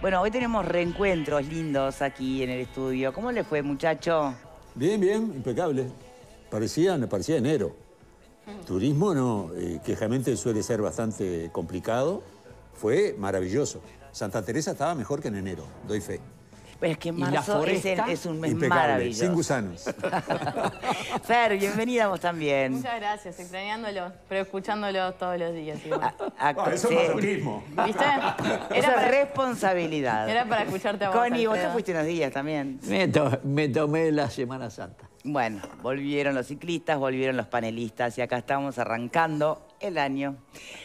Bueno, hoy tenemos reencuentros lindos aquí en el estudio. ¿Cómo le fue, muchacho? Bien, bien, impecable. Parecía, parecía enero. Turismo no, eh, quejamente suele ser bastante complicado. Fue maravilloso. Santa Teresa estaba mejor que en enero, doy fe. Pero es que marzo es, el, es, un mes Impecable, sin gusanos. Fer, bienvenida vos también. Muchas gracias, extrañándolo, pero escuchándolo todos los días. Ah, eso es masoquismo. ¿Viste? Era responsabilidad. Era para escucharte a vos. Connie, vos te fuiste unos días también. me tomé la Semana Santa. Bueno, volvieron los ciclistas, volvieron los panelistas y acá estamos arrancando el año,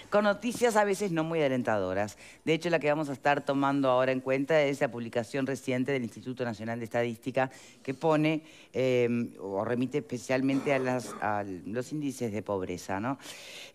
con noticias a veces no muy alentadoras. De hecho, la que vamos a estar tomando ahora en cuenta es la publicación reciente del Instituto Nacional de Estadística que pone eh, o remite especialmente a, los índices de pobreza. ¿no?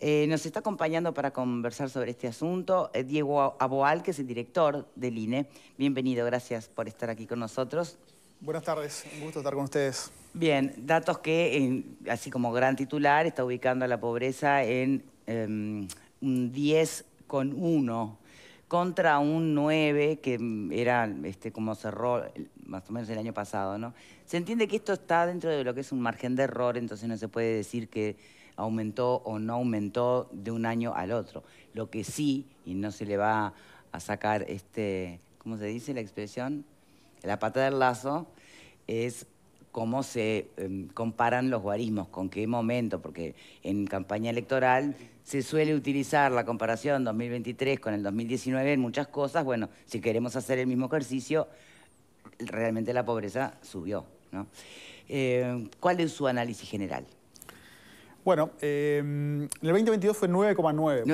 Eh, nos está acompañando para conversar sobre este asunto eh, Diego Aboal, que es el director del INE. Bienvenido, gracias por estar aquí con nosotros. Buenas tardes, un gusto estar con ustedes. Bien, datos que, así como gran titular, está ubicando a la pobreza en em, un 10 con contra un 9 que em, era este, como cerró más o menos el año pasado, ¿no? Se entiende que esto está dentro de lo que es un margen de error, entonces no se puede decir que aumentó o no aumentó de un año al otro. Lo que sí, y no se le va a sacar este, ¿cómo se dice la expresión? La pata del lazo es cómo se em, comparan los guarismos, con qué momento, porque en campaña electoral se suele utilizar la comparación 2023 con el 2019 en muchas cosas. Bueno, si queremos hacer el mismo ejercicio, realmente la pobreza subió. Eh, ¿Cuál es su análisis general? Bueno, em, el 2022 fue 9,9%.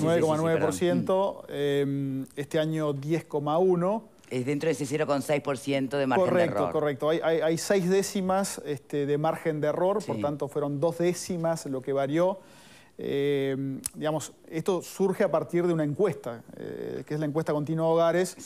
9,9%. Mm. Em, este año 10,1% es dentro de ese 0,6% de margen de error. Correcto, correcto. Hay, seis décimas este, de margen de error, por tanto fueron dos décimas lo que varió. Eh, digamos, esto surge a partir de una encuesta, eh, que es la encuesta continua de hogares,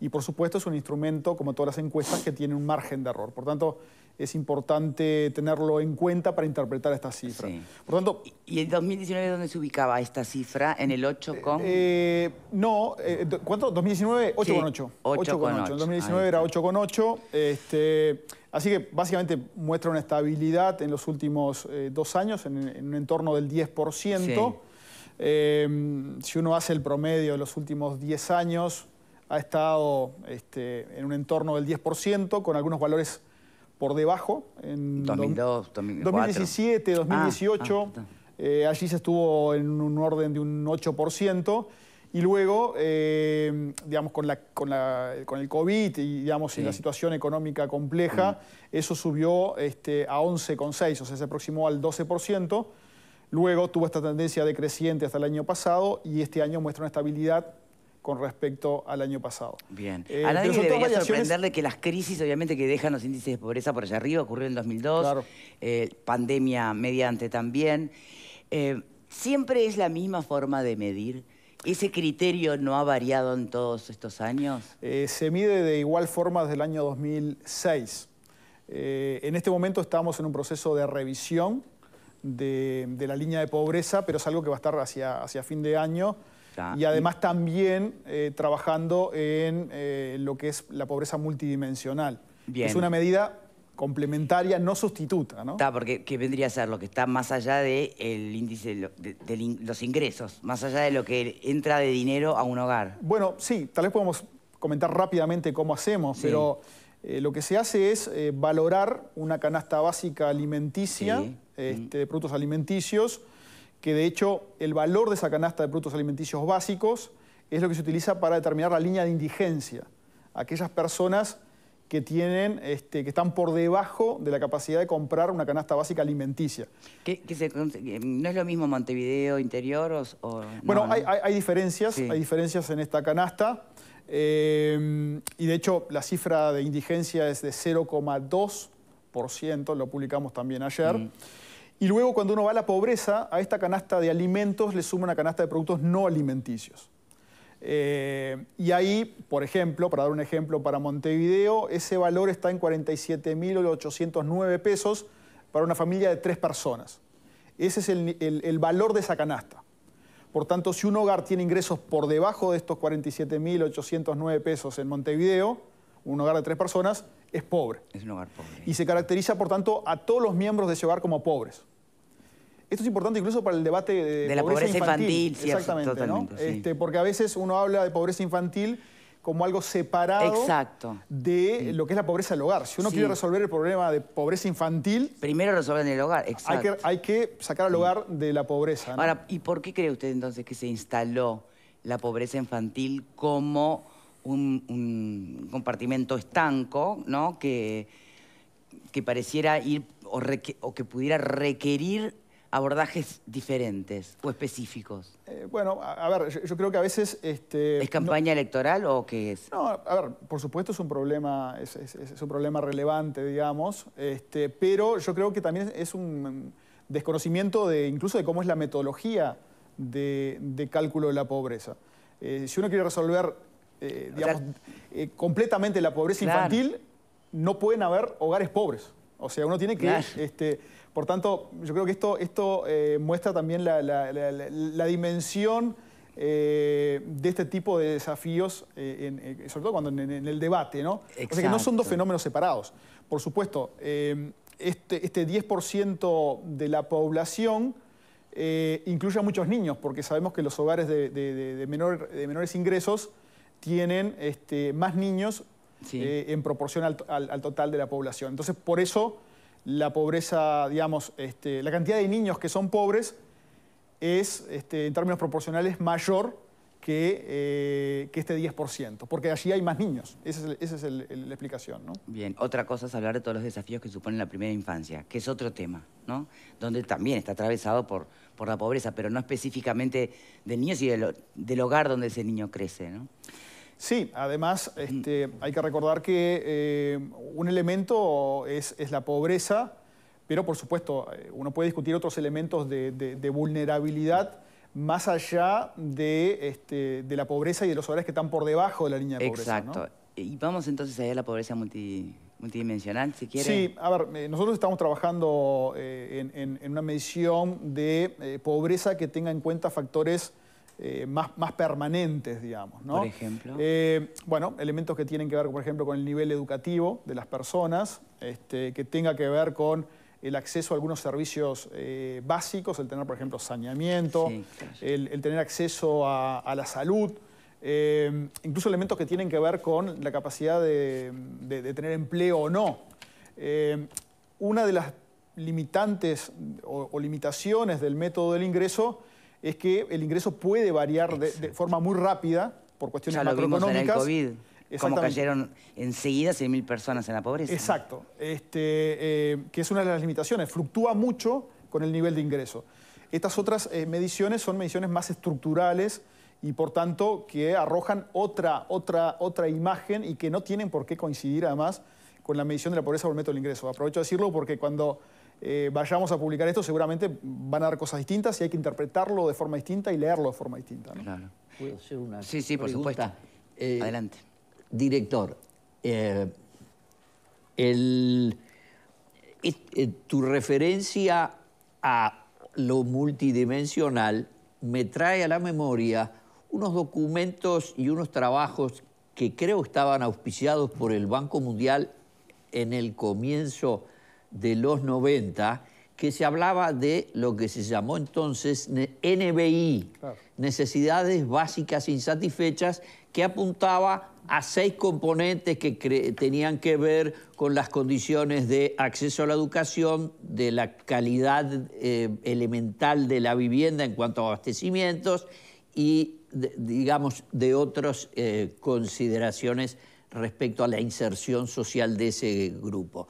y por supuesto es un instrumento, como todas las encuestas, que tiene un margen de error. Por tanto, es importante tenerlo en cuenta para interpretar esta cifra. Por tanto, ¿Y en 2019 dónde se ubicaba esta cifra? ¿En el 8 eh, eh, no, ¿cuánto? ¿2019? 8,8. 8,8. En 2019 era 8,8. Este, así que básicamente muestra una estabilidad en los últimos dos años, en, un entorno del 10%. Em, si uno hace el promedio de los últimos 10 años, ha estado este, en un entorno del 10%, con algunos valores por debajo. En 2002, 2017, 2018, allí se estuvo en un orden de un 8%. Y luego, em, digamos, con, el COVID y, digamos, la situación económica compleja, mm. eso subió este, a 11,6, o sea, se aproximó al 12%. Luego tuvo esta tendencia decreciente hasta el año pasado y este año muestra una estabilidad con respecto al año pasado. Bien. Eh, a nadie debería variaciones... sorprenderle que las crisis, obviamente, que dejan los índices de pobreza por allá arriba, ocurrió en 2002, eh, pandemia mediante también. Eh, ¿Siempre es la misma forma de medir? ¿Ese criterio no ha variado en todos estos años? Eh, se mide de igual forma desde el año 2006. en este momento estamos en un proceso de revisión de, la línea de pobreza, pero es algo que va a estar hacia, hacia fin de año. Y además también eh, trabajando en eh, lo que es la pobreza multidimensional. Es una medida complementaria, no sustituta, ¿no? Está, porque vendría a ser lo que está más allá de el índice de, los ingresos, más allá de lo que entra de dinero a un hogar. Bueno, sí, tal vez podemos comentar rápidamente cómo hacemos, pero eh, lo que se hace es eh, valorar una canasta básica alimenticia, este, mm. de productos alimenticios, que de hecho el valor de esa canasta de productos alimenticios básicos es lo que se utiliza para determinar la línea de indigencia. Aquellas personas que tienen, este, que están por debajo de la capacidad de comprar una canasta básica alimenticia. Eh, ¿No es lo mismo Montevideo interior o...? bueno, hay, diferencias, hay diferencias en esta canasta. Eh, y de hecho, la cifra de indigencia es de 0,2%, lo publicamos también ayer. Mm. Y luego, cuando uno va a la pobreza, a esta canasta de alimentos le suma una canasta de productos no alimenticios. Eh, y ahí, por ejemplo, para dar un ejemplo para Montevideo, ese valor está en 47.809 pesos para una familia de tres personas. Ese es el, valor de esa canasta. Por tanto, si un hogar tiene ingresos por debajo de estos 47.809 pesos en Montevideo, un hogar de tres personas, es pobre. Es un hogar pobre. Y se caracteriza, por tanto, a todos los miembros de ese hogar como pobres. Esto es importante incluso para el debate de, de la pobreza, infantil. exactamente, este, porque a veces uno habla de pobreza infantil como algo separado de lo que es la pobreza del hogar. Si uno quiere resolver el problema de pobreza infantil... Primero resolver en el hogar, exacto. Hay que, sacar al hogar de la pobreza. Ahora, ¿y por qué cree usted entonces que se instaló la pobreza infantil como un, compartimento estanco, ¿no? que, pareciera ir o que pudiera requerir abordajes diferentes o específicos? Eh, bueno, a, ver, yo, creo que a veces... Este, ¿Es campaña electoral o qué es? No, a ver, por supuesto es un problema, es, un problema relevante, digamos, este, pero yo creo que también es un desconocimiento de incluso de cómo es la metodología de, cálculo de la pobreza. Eh, si uno quiere resolver, eh, digamos, completamente la pobreza infantil, no pueden haber hogares pobres. O sea, uno tiene que... Este, por tanto, yo creo que esto, esto eh, muestra también la, dimensión eh, de este tipo de desafíos, eh, sobre todo cuando en, el debate, ¿no? O sea que no son dos fenómenos separados. Por supuesto, este, 10% este de la población incluye a muchos niños, porque sabemos que los hogares de, de menores ingresos tienen este, más niños en proporción al, total de la población. Entonces, por eso la pobreza, digamos, este, la cantidad de niños que son pobres es, este, en términos proporcionales, mayor que, eh, este 10%, porque allí hay más niños. Esa es, la explicación, ¿no? Bien, otra cosa es hablar de todos los desafíos que supone la primera infancia, que es otro tema, ¿no? Donde también está atravesado por, la pobreza, pero no específicamente de niños y del hogar donde ese niño crece, ¿no? Sí, además mm. este, hay que recordar que eh, un elemento es, la pobreza, pero por supuesto eh, uno puede discutir otros elementos de, vulnerabilidad más allá este, de, la pobreza y de los hogares que están por debajo de la línea de pobreza. Exacto. Y vamos entonces a la pobreza multidimensional, si quieren. Sí, a ver, eh, nosotros estamos trabajando en, una medición de pobreza que tenga en cuenta factores eh, más, permanentes, digamos. ¿no? Por ejemplo. Eh, bueno, elementos que tienen que ver, por ejemplo, con el nivel educativo de las personas, este, que tenga que ver con el acceso a algunos servicios eh, básicos, el tener, por ejemplo, saneamiento, el, tener acceso a, la salud, incluso elementos que tienen que ver con la capacidad de, tener empleo o no. una de las limitantes o, limitaciones del método del ingreso es que el ingreso puede variar de, forma muy rápida por cuestiones ya lo macroeconómicas. Vimos en el COVID. Como cayeron enseguida 100.000 personas en la pobreza. Exacto, este, eh, que es una de las limitaciones, fluctúa mucho con el nivel de ingreso. Estas otras eh, mediciones son mediciones más estructurales y por tanto que arrojan otra, otra, otra imagen y que no tienen por qué coincidir además con la medición de la pobreza por el método del ingreso. Aprovecho a decirlo porque cuando eh, vayamos a publicar esto, seguramente van a dar cosas distintas y hay que interpretarlo de forma distinta y leerlo de forma distinta. sí, sí, por supuesto. Eh, Adelante. Director, eh, tu referencia a lo multidimensional me trae a la memoria unos documentos y unos trabajos que creo estaban auspiciados por el Banco Mundial en el comienzo de los 90 que se hablaba de lo que se llamó entonces NBI, necesidades básicas insatisfechas, que apuntaba a seis componentes que tenían que ver con las condiciones de acceso a la educación, de la calidad eh, elemental de la vivienda en cuanto a abastecimientos y, digamos, de otras eh, consideraciones respecto a la inserción social de ese grupo.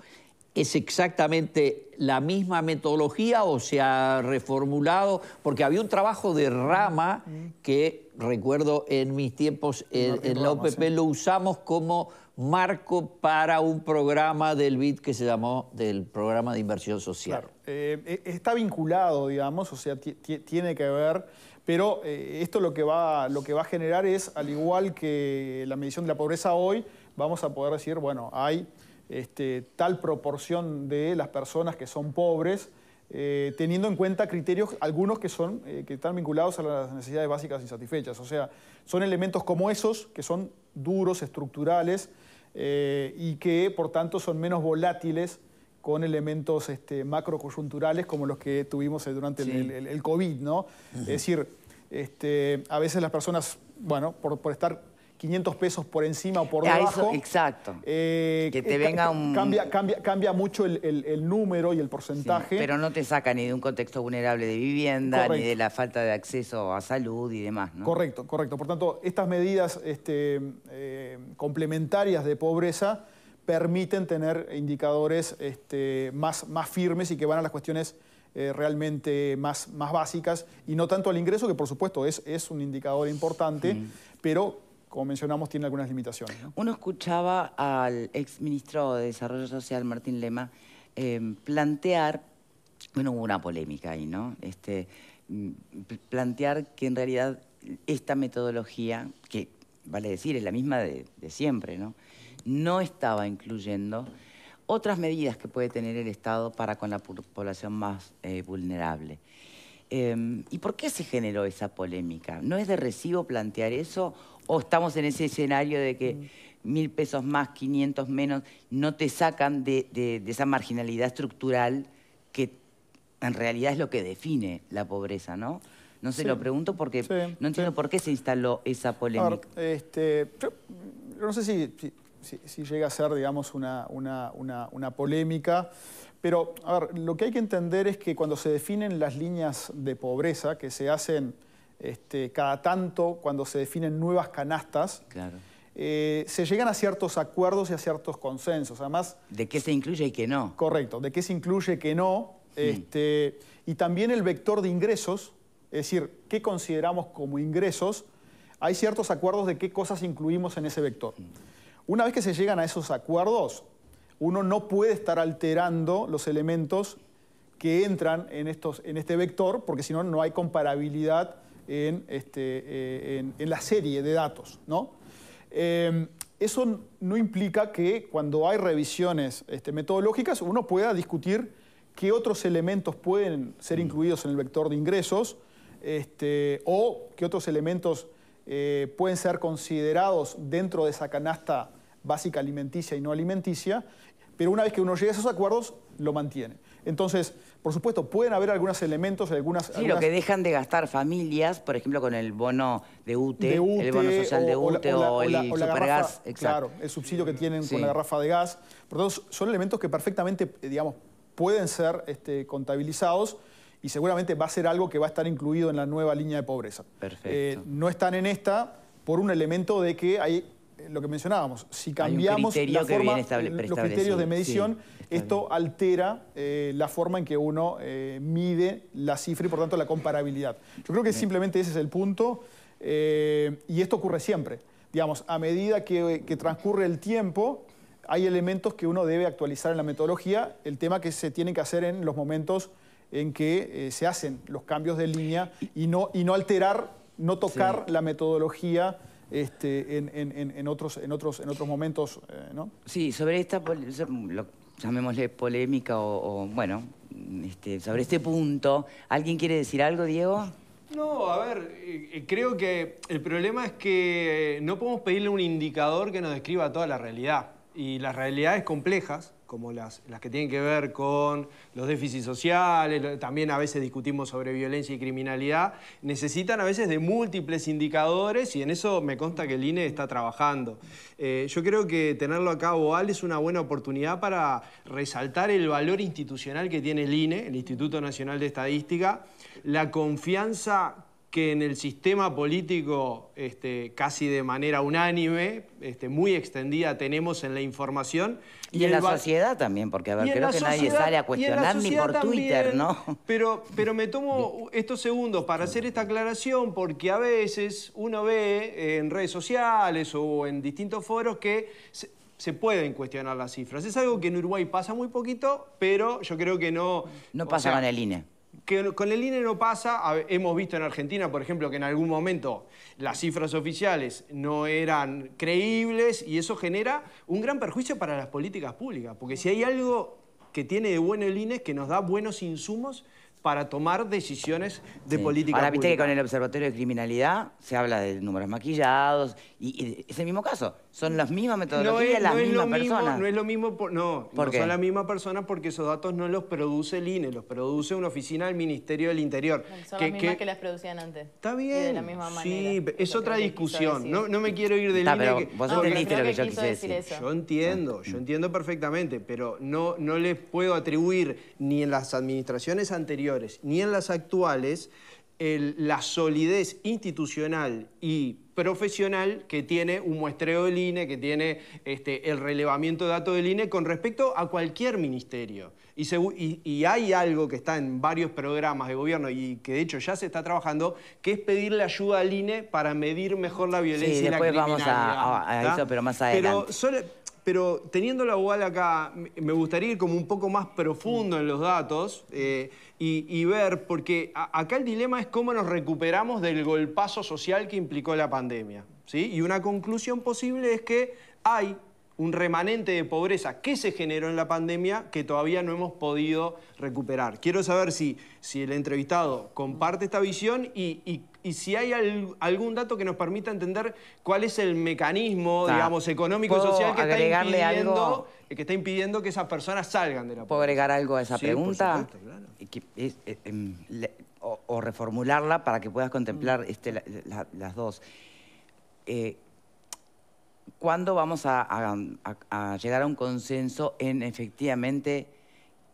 ¿Es exactamente la misma metodología o se ha reformulado? Porque había un trabajo de rama que, recuerdo, en mis tiempos en, eh, la OPP lo usamos como marco para un programa del BID que se llamó del programa de inversión social. Eh, eh, está vinculado, digamos, o sea, tiene que ver, pero esto lo que, va, lo que va a generar es, al igual que la medición de la pobreza hoy, vamos a poder decir, bueno, hay este, tal proporción de las personas que son pobres, eh, teniendo en cuenta criterios, algunos que, son, eh, que están vinculados a las necesidades básicas insatisfechas. O sea, son elementos como esos que son duros, estructurales eh, y que por tanto son menos volátiles con elementos este, macrocoyunturales como los que tuvimos durante el, COVID, ¿no? Es decir, este, a veces las personas, bueno, por estar 500 pesos por encima o por debajo. exacto. Eh, que te eh, venga un... Cambia, cambia, cambia mucho el, número y el porcentaje. pero no te saca ni de un contexto vulnerable de vivienda, ni de la falta de acceso a salud y demás. ¿no? Correcto, correcto. Por tanto, estas medidas este, eh, complementarias de pobreza permiten tener indicadores este, más, más firmes y que van a las cuestiones realmente más, más básicas y no tanto al ingreso, que por supuesto es, es un indicador importante, pero como mencionamos, tiene algunas limitaciones. Uno escuchaba al exministro de Desarrollo Social, Martín Lema, em, plantear, bueno, hubo una polémica ahí, ¿no? Este, mm, plantear que en realidad esta metodología, que vale decir, es la misma de, siempre, ¿no? No estaba incluyendo otras medidas que puede tener el Estado para con la población más eh, vulnerable. Em, ¿Y por qué se generó esa polémica? ¿No es de recibo plantear eso o estamos en ese escenario de que mm. mil pesos más, 500 menos, no te sacan de, esa marginalidad estructural que en realidad es lo que define la pobreza, ¿no? No se lo pregunto porque no entiendo por qué se instaló esa polémica. este, yo, no sé si, llega a ser, digamos, una, una polémica. Pero, a ver, lo que hay que entender es que cuando se definen las líneas de pobreza, que se hacen este, cada tanto cuando se definen nuevas canastas. Eh, se llegan a ciertos acuerdos y a ciertos consensos. Además. ¿De qué se incluye y qué no? Correcto, de qué se incluye y qué no. Hmm. Este, y también el vector de ingresos, es decir, qué consideramos como ingresos. Hay ciertos acuerdos de qué cosas incluimos en ese vector. Hmm. Una vez que se llegan a esos acuerdos, uno no puede estar alterando los elementos que entran en, estos, en este vector, porque si no, no hay comparabilidad este, eh, en, la serie de datos. ¿no? Em, eso no implica que cuando hay revisiones este, metodológicas uno pueda discutir qué otros elementos pueden ser mm. incluidos en el vector de ingresos este, o qué otros elementos eh, pueden ser considerados dentro de esa canasta básica alimenticia y no alimenticia, pero una vez que uno llega a esos acuerdos, lo mantiene. Entonces, por supuesto, pueden haber algunos elementos, algunas... Sí, lo que dejan de gastar familias, por ejemplo, con el bono de UTE, el bono social de UTE o, el claro, el subsidio que tienen con la garrafa de gas. Por todos son elementos que perfectamente, digamos, pueden ser este, contabilizados y seguramente va a ser algo que va a estar incluido en la nueva línea de pobreza. Perfecto. Eh, no están en esta por un elemento de que hay lo que mencionábamos, si cambiamos los criterios de medición, esto altera eh, la forma en que uno eh, mide la cifra y por tanto la comparabilidad. Yo creo que simplemente ese es el punto eh, y esto ocurre siempre. Digamos, a medida que, transcurre el tiempo, hay elementos que uno debe actualizar en la metodología, el tema que se tiene que hacer en los momentos en que se hacen los cambios de línea y no, y no alterar, no tocar la metodología este, en, otros, en, otros, en otros momentos, eh, ¿no? Sí, sobre esta, llamémosle polémica o, bueno, este, sobre este punto, ¿alguien quiere decir algo, Diego? No, a ver, eh, eh, creo que el problema es que no podemos pedirle un indicador que nos describa toda la realidad. Y las realidades complejas como las, las que tienen que ver con los déficits sociales, también a veces discutimos sobre violencia y criminalidad, necesitan a veces de múltiples indicadores y en eso me consta que el INE está trabajando. Eh, yo creo que tenerlo acá, Boal, es una buena oportunidad para resaltar el valor institucional que tiene el INE, el Instituto Nacional de Estadística, la confianza que en el sistema político este, casi de manera unánime, este, muy extendida, tenemos en la información. Y, en la sociedad también, porque a ver, creo que nadie sale a cuestionar ni por Twitter, ¿no? Pero, pero me tomo estos segundos para hacer esta aclaración, porque a veces uno ve en redes sociales o en distintos foros que se, pueden cuestionar las cifras. Es algo que en Uruguay pasa muy poquito, pero yo creo que no... No pasa en el INE que con el INE no pasa, hemos visto en Argentina, por ejemplo, que en algún momento las cifras oficiales no eran creíbles y eso genera un gran perjuicio para las políticas públicas, porque si hay algo que tiene de bueno el INE es que nos da buenos insumos para tomar decisiones de política Ahora, viste que con el Observatorio de Criminalidad se habla de números maquillados y, es el mismo caso. Son las mismas metodologías, las no mismas personas. no es lo mismo, no, no son la misma persona porque esos datos no los produce el INE, los produce una oficina del Ministerio del Interior. Son que, las mismas que, las producían antes. Está bien. de la misma manera. Sí, es, otra discusión. No, me quiero ir del Está, INE. vos lo que yo quise decir. Eso. Yo entiendo, yo entiendo perfectamente, pero no, no les puedo atribuir ni en las administraciones anteriores ni en las actuales la solidez institucional y profesional que tiene un muestreo del INE, que tiene este, el relevamiento de datos del INE con respecto a cualquier ministerio. Y, hay algo que está en varios programas de gobierno y que de hecho ya se está trabajando, que es pedirle ayuda al INE para medir mejor la violencia y después la criminalidad. Vamos a, eso, pero más adelante pero teniendo la UAL acá, me gustaría ir como un poco más profundo en los datos eh, y, ver, porque acá el dilema es cómo nos recuperamos del golpazo social que implicó la pandemia. ¿sí? Y una conclusión posible es que hay un remanente de pobreza que se generó en la pandemia que todavía no hemos podido recuperar. Quiero saber si, si el entrevistado comparte esta visión y, si hay algún dato que nos permita entender cuál es el mecanismo, digamos, económico-social eh, que, está impidiendo, que esas personas salgan de la pobreza. ¿Puedo agregar algo a esa pregunta? Por supuesto, claro. Eh, eh, em, o, reformularla para que puedas contemplar mm. este, las dos. ¿Cuándo vamos a, llegar a un consenso en efectivamente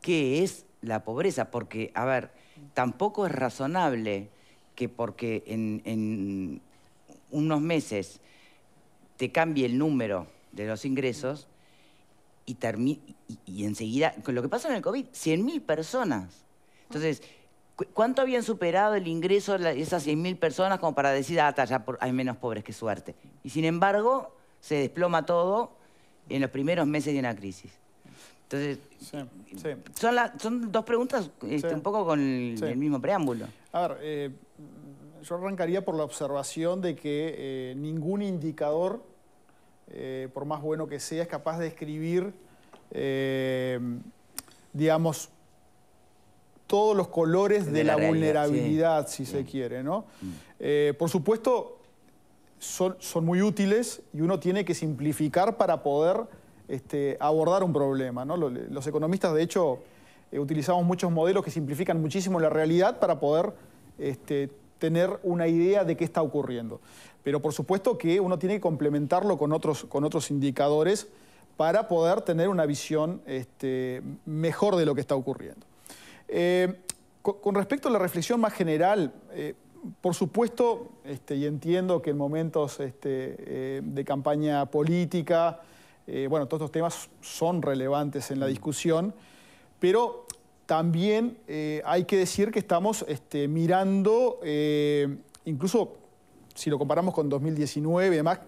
qué es la pobreza? Porque, a ver, tampoco es razonable que porque en, unos meses te cambie el número de los ingresos y, y, enseguida, con lo que pasa en el COVID, 100.000 personas. Entonces, ¿cuánto habían superado el ingreso de esas 100.000 personas como para decir, ah, ya hay menos pobres, que suerte? Y sin embargo se desploma todo en los primeros meses de una crisis. Entonces, Son, dos preguntas este, un poco con el, mismo preámbulo. A ver, eh, yo arrancaría por la observación de que eh, ningún indicador, eh, por más bueno que sea, es capaz de escribir, digamos, todos los colores de, la, vulnerabilidad, si se quiere, ¿no? Mm. por supuesto, son, muy útiles y uno tiene que simplificar para poder este, abordar un problema. Los economistas, de hecho, eh, utilizamos muchos modelos que simplifican muchísimo la realidad para poder este, tener una idea de qué está ocurriendo. Pero por supuesto que uno tiene que complementarlo con otros, con otros indicadores para poder tener una visión este, mejor de lo que está ocurriendo. Eh, con, respecto a la reflexión más general, eh, por supuesto, este, y entiendo que en momentos este, eh, de campaña política, eh, bueno, todos estos temas son relevantes en la mm. discusión, pero también eh, hay que decir que estamos este, mirando, incluso si lo comparamos con 2019 y demás,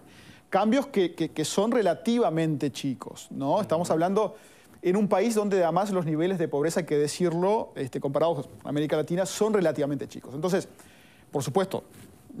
cambios que, son relativamente chicos, ¿no? Mm. Estamos hablando en un país donde además los niveles de pobreza, hay que decirlo, comparados con América Latina, son relativamente chicos. Entonces, por supuesto,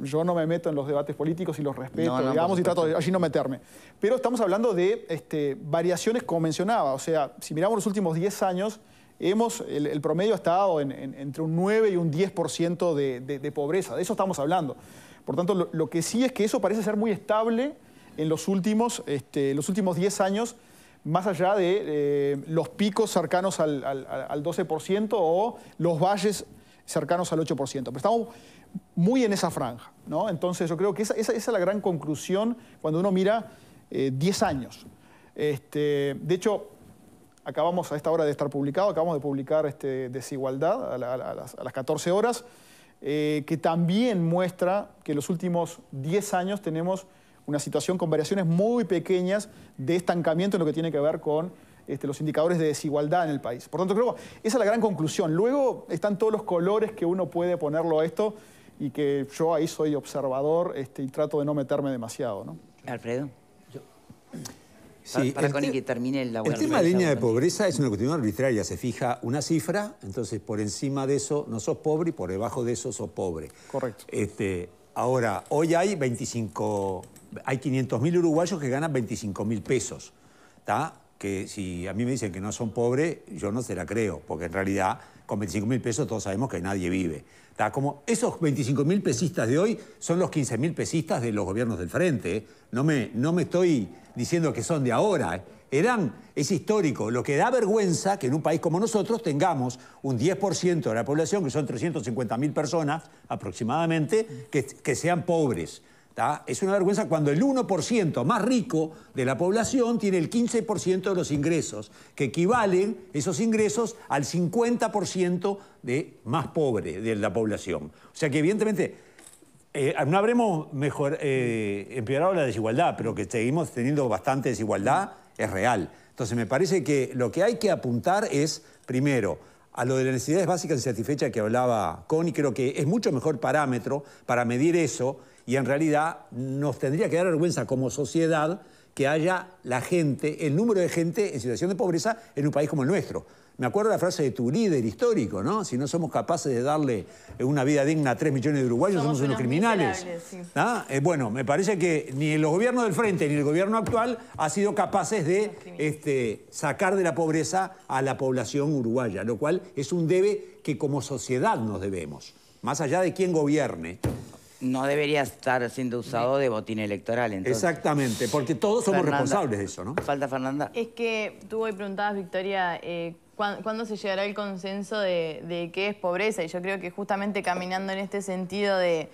yo no me meto en los debates políticos y los respeto, digamos, y trato de allí no meterme. Pero estamos hablando de este, variaciones, como mencionaba. O sea, si miramos los últimos 10 años, hemos, el, promedio ha estado entre un 9 y un 10% de, de, pobreza. De eso estamos hablando. Por tanto, lo, que sí es que eso parece ser muy estable en los últimos, este, los últimos 10 años, más allá de eh, los picos cercanos al, al 12% o los valles cercanos al 8%. Pero estamos muy en esa franja. ¿no? Entonces yo creo que esa, es la gran conclusión cuando uno mira 10 eh, años. Este, de hecho, acabamos a esta hora de estar publicado, acabamos de publicar este, Desigualdad a, las, 14 horas, eh, que también muestra que en los últimos 10 años tenemos una situación con variaciones muy pequeñas de estancamiento en lo que tiene que ver con este, los indicadores de desigualdad en el país. Por tanto, creo que esa es la gran conclusión. Luego están todos los colores que uno puede ponerlo a esto y que yo ahí soy observador este, y trato de no meterme demasiado. ¿no? Alfredo. Sí, para, con el que termine el laboratorio. El tema de línea de pobreza es una cuestión arbitraria. Se fija una cifra, entonces por encima de eso no sos pobre y por debajo de eso sos pobre. Correcto. Este, ahora, hoy hay 25, hay 500.000 uruguayos que ganan 25.000 pesos que si a mí me dicen que no son pobres, yo no se la creo, porque en realidad con 25 mil pesos todos sabemos que nadie vive. Está como esos 25 mil pesistas de hoy son los 15 mil pesistas de los gobiernos del frente. ¿eh? No, me, no me estoy diciendo que son de ahora. ¿eh? Eran, es histórico. Lo que da vergüenza que en un país como nosotros tengamos un 10% de la población, que son 350 personas aproximadamente, que, que sean pobres. Es una vergüenza cuando el 1% más rico de la población tiene el 15% de los ingresos, que equivalen esos ingresos al 50% de más pobre de la población. O sea que evidentemente eh, no habremos eh, empeorado la desigualdad, pero que seguimos teniendo bastante desigualdad es real. Entonces me parece que lo que hay que apuntar es, primero, a lo de las necesidades básicas insatisfechas que hablaba Connie, creo que es mucho mejor parámetro para medir eso y en realidad nos tendría que dar vergüenza como sociedad que haya la gente, el número de gente en situación de pobreza en un país como el nuestro. Me acuerdo la frase de tu líder histórico, ¿no? Si no somos capaces de darle una vida digna a 3 millones de uruguayos, somos, unos criminales. ¿Ah? Eh, bueno, me parece que ni los gobiernos del frente ni el gobierno actual han sido capaces de este, sacar de la pobreza a la población uruguaya, lo cual es un debe que como sociedad nos debemos, más allá de quién gobierne no debería estar siendo usado de botín electoral. Entonces. Exactamente, porque todos somos responsables de eso, ¿no? Falta Fernanda. Es que tú hoy preguntabas, Victoria, eh, ¿cuándo, se llegará el consenso de, qué es pobreza? Y yo creo que justamente caminando en este sentido de,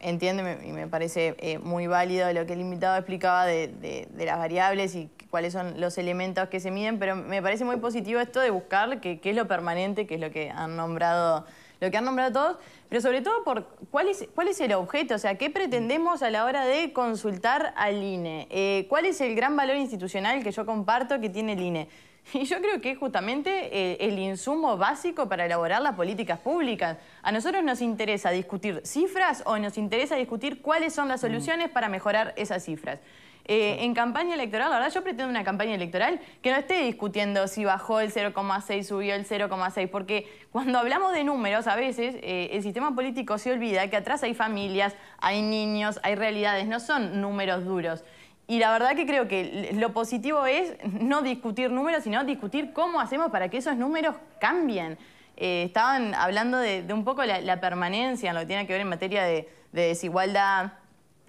entiende y me parece eh, muy válido lo que el invitado explicaba de, las variables y cuáles son los elementos que se miden, pero me parece muy positivo esto de buscar qué es lo permanente, qué es lo que han nombrado, lo que han nombrado todos, pero sobre todo por cuál es, el objeto, o sea, ¿qué pretendemos a la hora de consultar al INE? Eh, ¿Cuál es el gran valor institucional que yo comparto que tiene el INE? Y yo creo que es justamente eh, el insumo básico para elaborar las políticas públicas. A nosotros nos interesa discutir cifras o nos interesa discutir cuáles son las mm. soluciones para mejorar esas cifras. Eh, en campaña electoral, la verdad, yo pretendo una campaña electoral que no esté discutiendo si bajó el 0,6, subió el 0,6, porque cuando hablamos de números, a veces eh, el sistema político se olvida que atrás hay familias, hay niños, hay realidades, no son números duros. Y la verdad que creo que lo positivo es no discutir números, sino discutir cómo hacemos para que esos números cambien. Eh, estaban hablando de, un poco la, permanencia en lo que tiene que ver en materia de, desigualdad,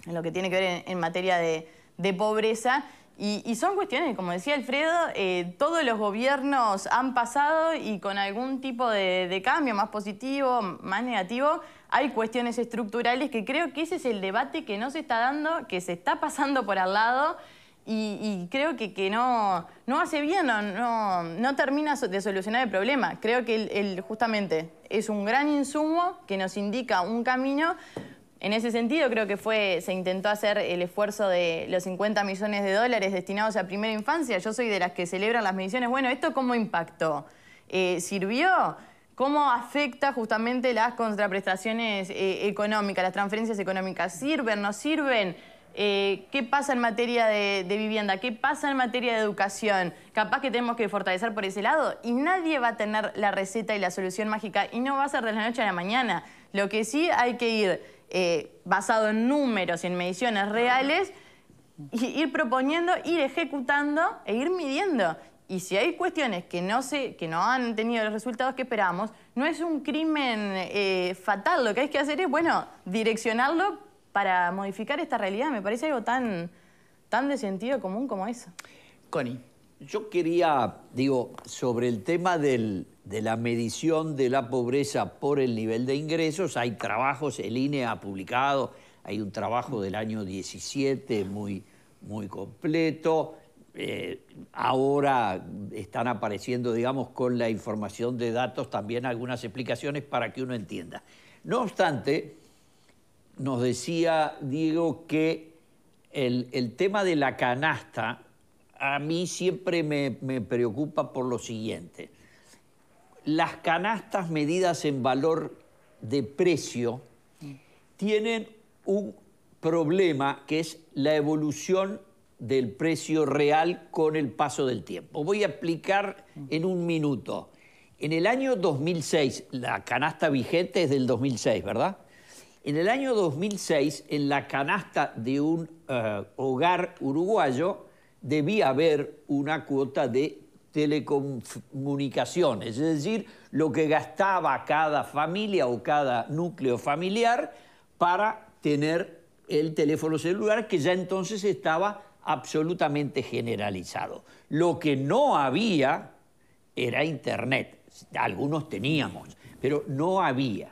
en lo que tiene que ver en materia de, de pobreza. Y, son cuestiones, como decía Alfredo, eh, todos los gobiernos han pasado y con algún tipo de, cambio, más positivo, más negativo, hay cuestiones estructurales que creo que ese es el debate que no se está dando, que se está pasando por al lado y, creo que, que no, no hace bien, no, no, no, termina de solucionar el problema. Creo que el, justamente es un gran insumo que nos indica un camino, en ese sentido, creo que fue, se intentó hacer el esfuerzo de los 50 millones de dólares destinados a primera infancia. Yo soy de las que celebran las mediciones. Bueno, ¿esto cómo impactó? Eh, ¿Sirvió? ¿Cómo afecta justamente las contraprestaciones eh, económicas, las transferencias económicas? ¿Sirven, no sirven? Eh, ¿Qué pasa en materia de, vivienda? ¿Qué pasa en materia de educación? Capaz que tenemos que fortalecer por ese lado y nadie va a tener la receta y la solución mágica y no va a ser de la noche a la mañana. Lo que sí hay que ir eh, basado en números y en mediciones reales, ir proponiendo, ir ejecutando e ir midiendo. Y si hay cuestiones que no, se, que no han tenido los resultados que esperamos, no es un crimen eh, fatal. Lo que hay que hacer es, bueno, direccionarlo para modificar esta realidad. Me parece algo tan, tan de sentido común como eso. Connie. Yo quería, digo, sobre el tema de la medición de la pobreza por el nivel de ingresos, hay trabajos, el INE ha publicado, hay un trabajo del año 17 muy, muy completo. Eh, ahora están apareciendo, digamos, con la información de datos también algunas explicaciones para que uno entienda. No obstante, nos decía Diego que el tema de la canasta a mí siempre me, preocupa por lo siguiente. Las canastas medidas en valor de precio tienen un problema que es la evolución del precio real con el paso del tiempo. Voy a explicar en un minuto. En el año 2006, la canasta vigente es del 2006, ¿verdad? En el año 2006, en la canasta de un eh, hogar uruguayo, debía haber una cuota de telecomunicaciones, es decir, lo que gastaba cada familia o cada núcleo familiar para tener el teléfono celular que ya entonces estaba absolutamente generalizado. Lo que no había era Internet. Algunos teníamos, pero no había.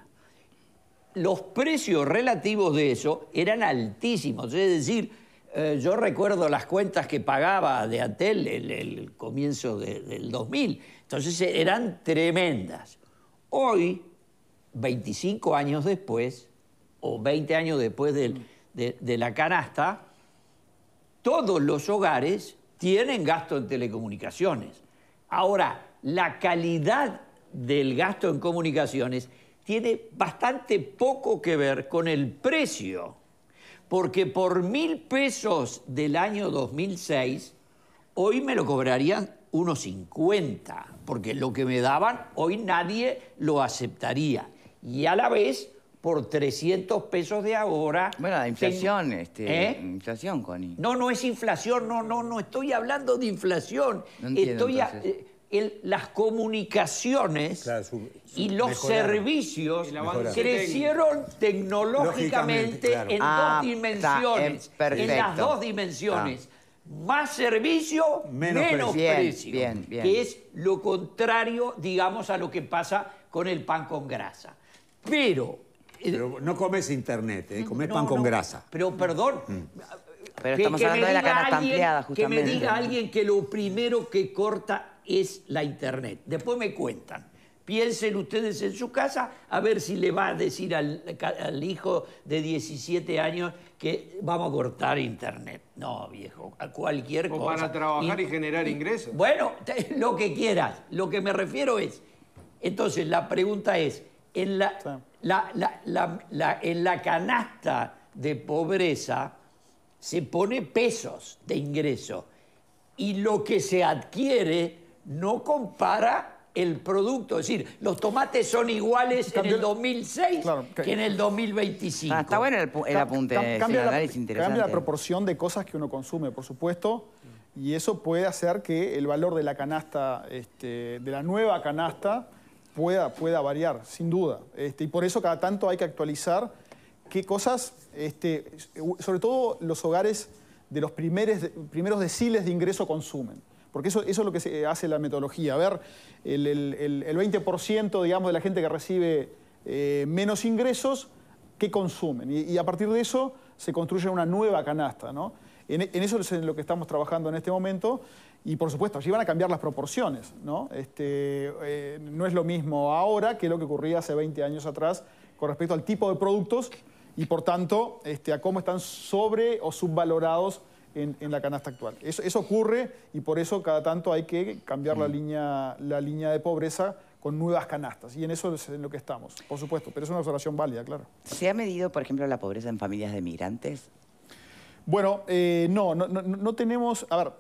Los precios relativos de eso eran altísimos, es decir, eh, yo recuerdo las cuentas que pagaba de Antel el, el comienzo del 2000. Entonces eh, eran tremendas. Hoy, 25 años después, o 20 años después mm. de la canasta, todos los hogares tienen gasto en telecomunicaciones. Ahora, la calidad del gasto en comunicaciones tiene bastante poco que ver con el precio porque por mil pesos del año 2006, hoy me lo cobrarían unos 50, porque lo que me daban hoy nadie lo aceptaría. Y a la vez, por 300 pesos de ahora... Bueno, la inflación, este, ¿Eh? inflación, Connie. No, no es inflación, no, no, no estoy hablando de inflación. No estoy eh, las comunicaciones y los servicios crecieron tecnológicamente en dos ah, dimensiones. Eh, en las dos dimensiones. Más servicio, menos, precio. Que es lo contrario, digamos, a lo que pasa con el pan con grasa. Pero... Eh, pero no comes internet, eh, comes pan con grasa. Pero perdón, mm. Pero estamos hablando de la Que me diga alguien que lo primero que corta es la Internet. Después me cuentan. Piensen ustedes en su casa a ver si le va a decir al, hijo de 17 años que vamos a cortar internet. No, viejo, a cualquier o cosa. para trabajar y, generar ingresos. Bueno, lo que quieras. Lo que me refiero es, entonces la pregunta es, en la, en la canasta de pobreza se pone pesos de ingreso y lo que se adquiere no compara el producto. Es decir, los tomates son iguales en el 2006 que, en el 2025. Ah, está bueno el, apunte, cambia, la, proporción de cosas que uno consume, por supuesto, y eso puede hacer que el valor de la canasta, este, de la nueva canasta, pueda, pueda variar, sin duda. Este, y por eso cada tanto hay que actualizar qué cosas, este, sobre todo los hogares de los primeros, primeros deciles de ingreso consumen. Porque eso, es lo que hace la metodología, ver el, 20% digamos, de la gente que recibe eh, menos ingresos, qué consumen. Y, a partir de eso se construye una nueva canasta. En, eso es en lo que estamos trabajando en este momento. Y por supuesto, allí van a cambiar las proporciones. ¿no? Este, eh, es lo mismo ahora que lo que ocurría hace 20 años atrás con respecto al tipo de productos y por tanto este, a cómo están sobre o subvalorados en, la canasta actual. Eso, ocurre y por eso cada tanto hay que cambiar la, mm. línea, la línea de pobreza con nuevas canastas. Y en eso es en lo que estamos, por supuesto. Pero es una observación válida, claro. ¿Se ha medido, por ejemplo, la pobreza en familias de migrantes? Bueno, eh, no, no, tenemos... A ver,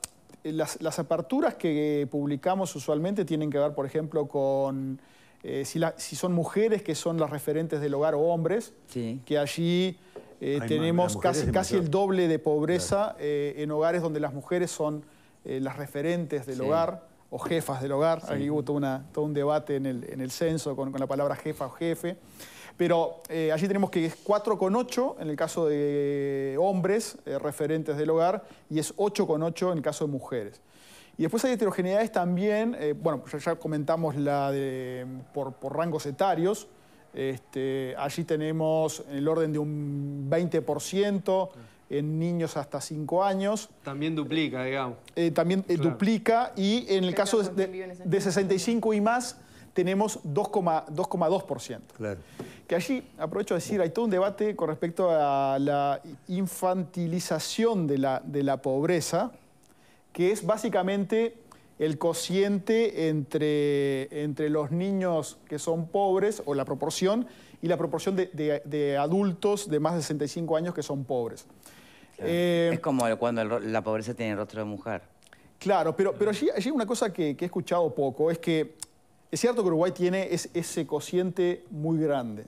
eh, las, aperturas que publicamos usualmente tienen que ver, por ejemplo, con... Eh, si, si, son mujeres que son las referentes del hogar o hombres, que allí eh, tenemos casi, casi el doble de pobreza eh, en hogares donde las mujeres son eh, las referentes del hogar o jefas del hogar. Aquí hubo todo, un debate en el, censo con, la palabra jefa o jefe. Pero allí tenemos que es 4,8 en el caso de hombres referentes del hogar y es 8,8 en el caso de mujeres. Y después hay heterogeneidades también, bueno, ya, comentamos la de, mm, por rangos etarios, este, allí tenemos en el orden de un 20% en niños hasta 5 años. También duplica, digamos. Eh, también eh, duplica y en el caso de, 65 y más tenemos 2,2%. Claro. Que allí, aprovecho a decir, hay todo un debate con respecto a la infantilización de la, de la pobreza, que es básicamente el cociente entre, entre los niños que son pobres, o la proporción, y la proporción de, adultos de más de 65 años que son pobres. Eh, es como cuando la pobreza tiene el rostro de mujer. Claro, pero, pero allí, hay una cosa que, he escuchado poco es que es cierto que Uruguay tiene ese cociente muy grande,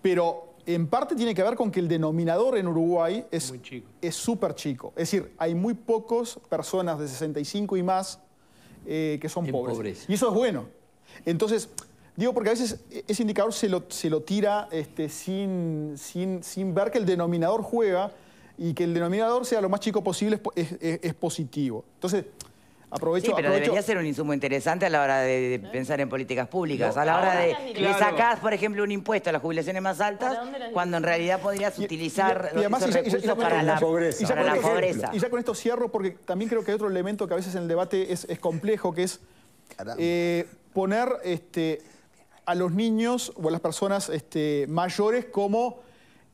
pero en parte tiene que ver con que el denominador en Uruguay es súper chico. Es, chico. es decir, hay muy pocos personas de 65 y más eh, que son pobres. Y eso es bueno. Entonces, digo porque a veces e-, ese indicador se lo, se lo tira este, sin, sin, sin ver que el denominador juega y que el denominador sea lo más chico posible es, es positivo. Entonces, Aprovecho, sí, pero debería ser un insumo interesante a la hora de, pensar en políticas públicas. a la hora de sacar, por ejemplo, un impuesto a las jubilaciones más altas, cuando en realidad podrías utilizar y, además, recursos para, la, pobreza. Y ya con esto cierro, porque también creo que hay otro elemento que a veces en el debate es, complejo, que es eh, poner este, a los niños o a las personas este, mayores como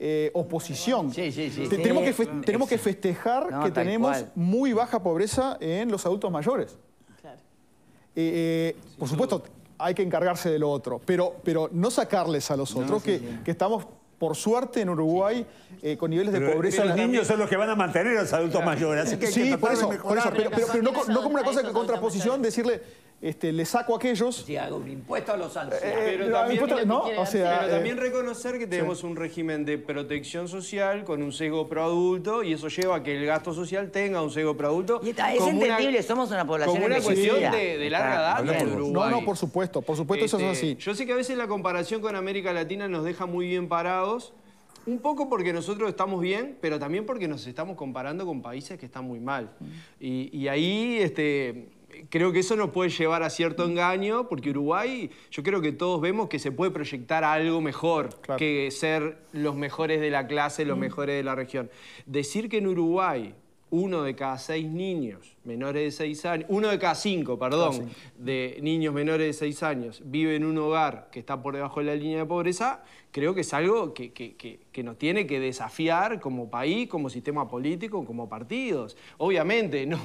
eh, oposición. Tenemos, que, tenemos que festejar que tenemos muy baja pobreza en los adultos mayores. Eh, eh, por supuesto, hay que encargarse de lo otro, pero, pero no sacarles a los otros que, estamos por suerte en Uruguay, con niveles de pobreza... Pero los niños son los que van a mantener a los adultos mayores, así que por, eso, pero, no, no, como una cosa de contraposición, decirle, este, le saco a aquellos. Si hago un impuesto a los ancianos. Eh, eh, pero, también, reconocer que tenemos un régimen de protección social con un sesgo pro adulto y eso lleva a que el gasto social tenga un sesgo pro adulto. es entendible, somos una población Como una cuestión de, larga data No, no, por supuesto, por supuesto, eso es este, así. Yo sé que a veces la comparación con América Latina nos deja muy bien parados. Un poco porque nosotros estamos bien, pero también porque nos estamos comparando con países que están muy mal. Mm. Y, ahí este, creo que eso nos puede llevar a cierto engaño, porque Uruguay, yo creo que todos vemos que se puede proyectar algo mejor que ser los mejores de la clase, los mm. mejores de la región. Decir que en Uruguay uno de cada seis niños menores de seis años, uno de cada cinco, perdón, de niños menores de 6 años vive en un hogar que está por debajo de la línea de pobreza, creo que es algo que, nos tiene que desafiar como país, como sistema político, como partidos. Obviamente, no,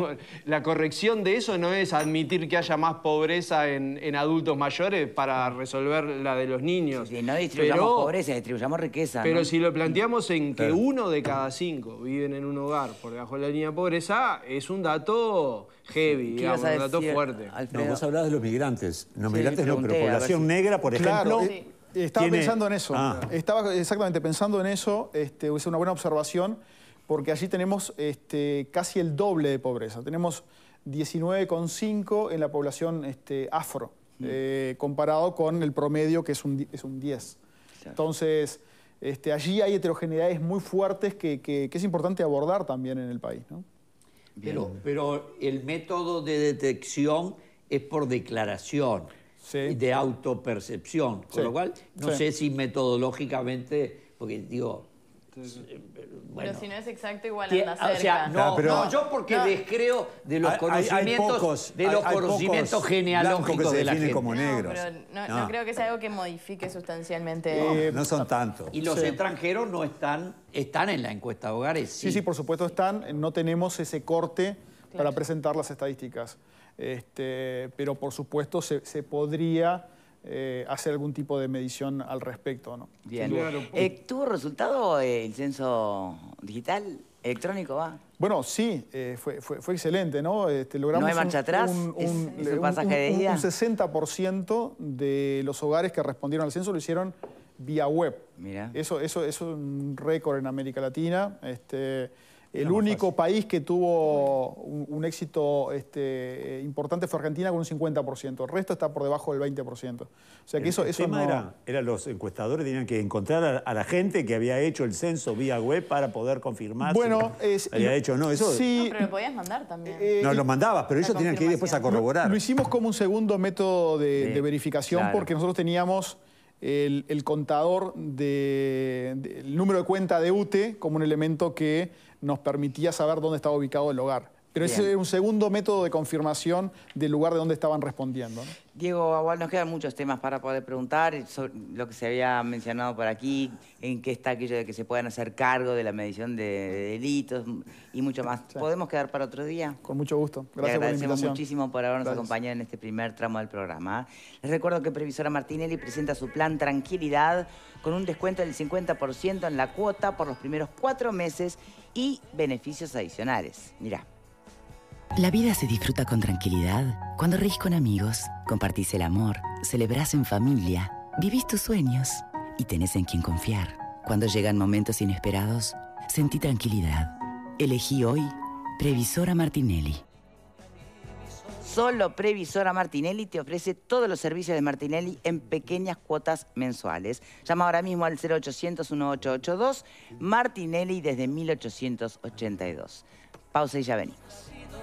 la corrección de eso no es admitir que haya más pobreza en, adultos mayores para resolver la de los niños. Y no distribuyamos pobreza, distribuyamos riqueza. Pero si lo planteamos en que uno de cada cinco viven en un hogar por debajo de la línea de pobreza, es un dato heavy, un fuerte. vos hablabas de los migrantes. Los migrantes no, pero población negra, por ejemplo. Eh, estaba pensando en eso. Ah. Estaba exactamente pensando en eso. Este, es una buena observación, porque allí tenemos este, casi el doble de pobreza. Tenemos 19,5 en la población este, afro, mm. eh, comparado con el promedio, que es un, es un 10. Entonces, este, allí hay heterogeneidades muy fuertes que, que es importante abordar también en el país. ¿no? Pero, el método de detección es por declaración, y de autopercepción, con lo cual no sé si metodológicamente, porque digo, eh, eh, pero si no es exacto, igual anda ah, cerca. O no, yo porque descreo de los conocimientos, de los conocimientos genealógicos que se de como negros. Pero no, creo que sea algo que modifique sustancialmente. no eh, son tantos. Y los extranjeros no están, están en la encuesta de hogares. Sí, sí, por supuesto están. No tenemos ese corte para presentar las estadísticas. Este, pero por supuesto se podría eh, hacer algún tipo de medición al respecto. ¿no? Pues. Eh, ¿Tuvo resultado el eh, censo digital? ¿Electrónico va? Bueno, sí, fue, excelente, ¿no? Este, logramos ¿No hay marcha atrás? Un, un, de 60% de los hogares que respondieron al censo lo hicieron vía web. Eso, eso, eso es un récord en América Latina. Este, el único país que tuvo un, éxito este, importante fue Argentina con un 50%. El resto está por debajo del 20%. O sea que eso, eso tema era, era, los encuestadores tenían que encontrar a, la gente que había hecho el censo vía web para poder confirmar bueno, si había hecho no. Eso, pero lo podías mandar también. Eh, no, eh, lo mandabas, pero ellos tenían que ir después a corroborar. Lo, hicimos como un segundo método de, verificación porque nosotros teníamos... El, contador del número de cuenta de UTE como un elemento que nos permitía saber dónde estaba ubicado el hogar. Pero ese es un segundo método de confirmación del lugar de donde estaban respondiendo. Diego, Agual, nos quedan muchos temas para poder preguntar, sobre lo que se había mencionado por aquí, en qué está aquello de que se puedan hacer cargo de la medición de, delitos y mucho más. ¿Podemos quedar para otro día? Con mucho gusto. Gracias agradecemos muchísimo por habernos acompañado en este primer tramo del programa. Les recuerdo que Previsora Martinelli presenta su plan Tranquilidad con un descuento del 50% en la cuota por los primeros cuatro meses y beneficios adicionales. Mirá. La vida se disfruta con tranquilidad cuando reís con amigos, compartís el amor, celebrás en familia, vivís tus sueños y tenés en quien confiar. Cuando llegan momentos inesperados, sentí tranquilidad. Elegí hoy Previsora Martinelli. Solo Previsora Martinelli te ofrece todos los servicios de Martinelli en pequeñas cuotas mensuales. Llama ahora mismo al 0800-1882 Martinelli desde 1882. Pausa y ya venimos.